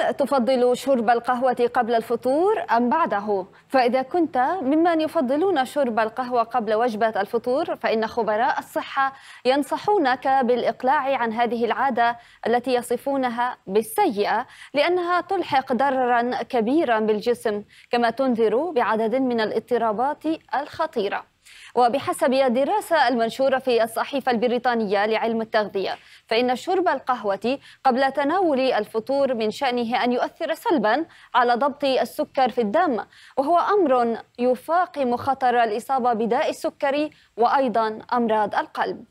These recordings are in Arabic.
هل تفضل شرب القهوة قبل الفطور أم بعده؟ فإذا كنت ممن يفضلون شرب القهوة قبل وجبة الفطور فإن خبراء الصحة ينصحونك بالإقلاع عن هذه العادة التي يصفونها بالسيئة لأنها تلحق ضررا كبيرا بالجسم كما تنذر بعدد من الاضطرابات الخطيرة وبحسب دراسة المنشورة في الصحيفة البريطانية لعلم التغذية فإن شرب القهوة قبل تناول الفطور من شأنه أن يؤثر سلبا على ضبط السكر في الدم وهو أمر يفاقم خطر الإصابة بداء السكري وأيضا أمراض القلب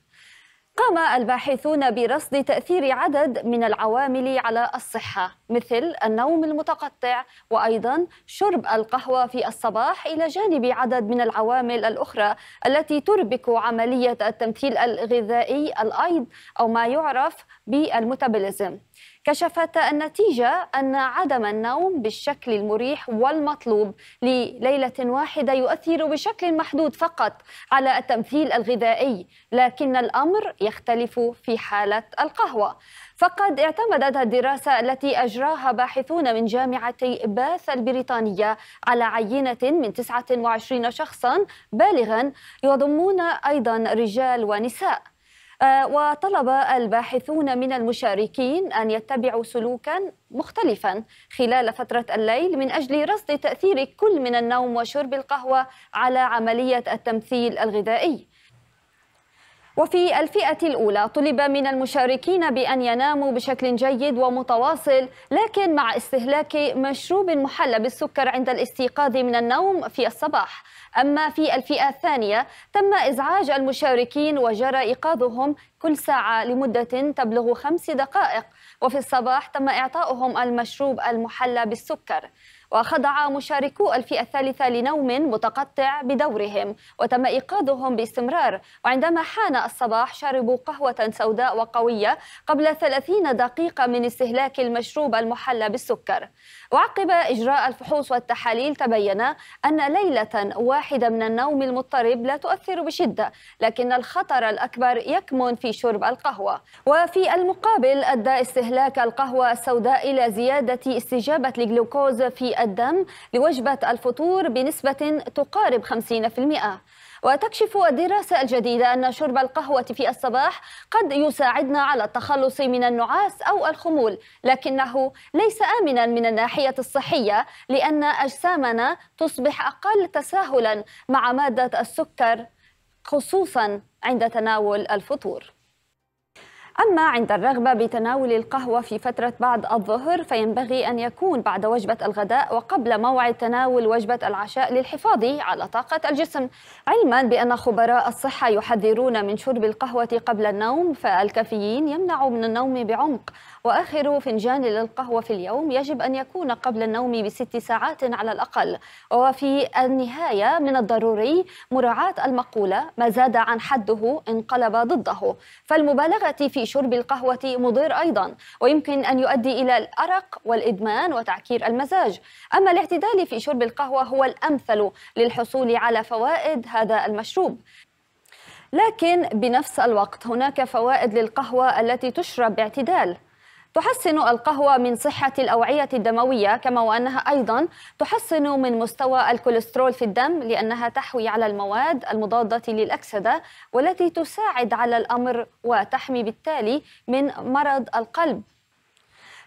قام الباحثون برصد تأثير عدد من العوامل على الصحة مثل النوم المتقطع وأيضا شرب القهوة في الصباح إلى جانب عدد من العوامل الأخرى التي تربك عملية التمثيل الغذائي الأيض أو ما يعرف بالميتابوليزم كشفت النتيجة أن عدم النوم بالشكل المريح والمطلوب لليلة واحدة يؤثر بشكل محدود فقط على التمثيل الغذائي لكن الأمر يختلف في حالة القهوة فقد اعتمدت الدراسة التي أجراها باحثون من جامعة باث البريطانية على عينة من 29 شخصا بالغا يضمون أيضا رجال ونساء آه، وطلب الباحثون من المشاركين أن يتبعوا سلوكا مختلفا خلال فترة الليل من أجل رصد تأثير كل من النوم وشرب القهوة على عملية التمثيل الغذائي وفي الفئة الأولى طلب من المشاركين بأن يناموا بشكل جيد ومتواصل لكن مع استهلاك مشروب محلى بالسكر عند الاستيقاظ من النوم في الصباح أما في الفئة الثانية تم إزعاج المشاركين وجرى إيقاظهم كل ساعة لمدة تبلغ خمس دقائق وفي الصباح تم إعطاؤهم المشروب المحلى بالسكر وخضع مشاركو الفئة الثالثة لنوم متقطع بدورهم وتم إيقاظهم باستمرار وعندما حان الصباح شربوا قهوة سوداء وقوية قبل 30 دقيقة من استهلاك المشروب المحلى بالسكر وعقب إجراء الفحوص والتحاليل تبين أن ليلة واحدة من النوم المضطرب لا تؤثر بشدة لكن الخطر الأكبر يكمن في شرب القهوة وفي المقابل أدى استهلاك القهوة السوداء إلى زيادة استجابة الجلوكوز في الدم لوجبة الفطور بنسبة تقارب 50% وتكشف الدراسة الجديدة أن شرب القهوة في الصباح قد يساعدنا على التخلص من النعاس أو الخمول لكنه ليس آمنا من الناحية الصحية لأن أجسامنا تصبح أقل تساهلا مع مادة السكر خصوصا عند تناول الفطور أما عند الرغبة بتناول القهوة في فترة بعد الظهر فينبغي أن يكون بعد وجبة الغداء وقبل موعد تناول وجبة العشاء للحفاظ على طاقة الجسم علما بأن خبراء الصحة يحذرون من شرب القهوة قبل النوم فالكافيين يمنع من النوم بعمق وآخر فنجان للقهوة في اليوم يجب أن يكون قبل النوم بست ساعات على الأقل وفي النهاية من الضروري مراعاة المقولة ما زاد عن حده انقلب ضده فالمبالغة في في شرب القهوة مضر أيضا ويمكن أن يؤدي إلى الأرق والإدمان وتعكير المزاج أما الاعتدال في شرب القهوة هو الأمثل للحصول على فوائد هذا المشروب لكن بنفس الوقت هناك فوائد للقهوة التي تشرب باعتدال تحسن القهوة من صحة الأوعية الدموية كما وأنها أيضا تحسن من مستوى الكوليسترول في الدم لأنها تحوي على المواد المضادة للأكسدة والتي تساعد على الأمر وتحمي بالتالي من مرض القلب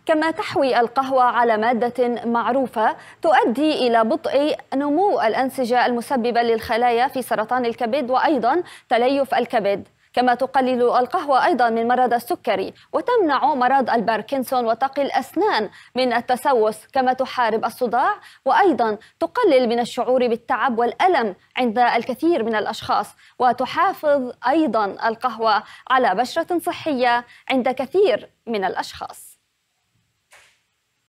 كما تحوي القهوة على مادة معروفة تؤدي إلى بطء نمو الأنسجة المسببة للخلايا في سرطان الكبد وأيضا تليف الكبد كما تقلل القهوة أيضا من مرض السكري وتمنع مرض الباركنسون وتقي الأسنان من التسوس كما تحارب الصداع وأيضا تقلل من الشعور بالتعب والألم عند الكثير من الأشخاص وتحافظ أيضا القهوة على بشرة صحية عند كثير من الأشخاص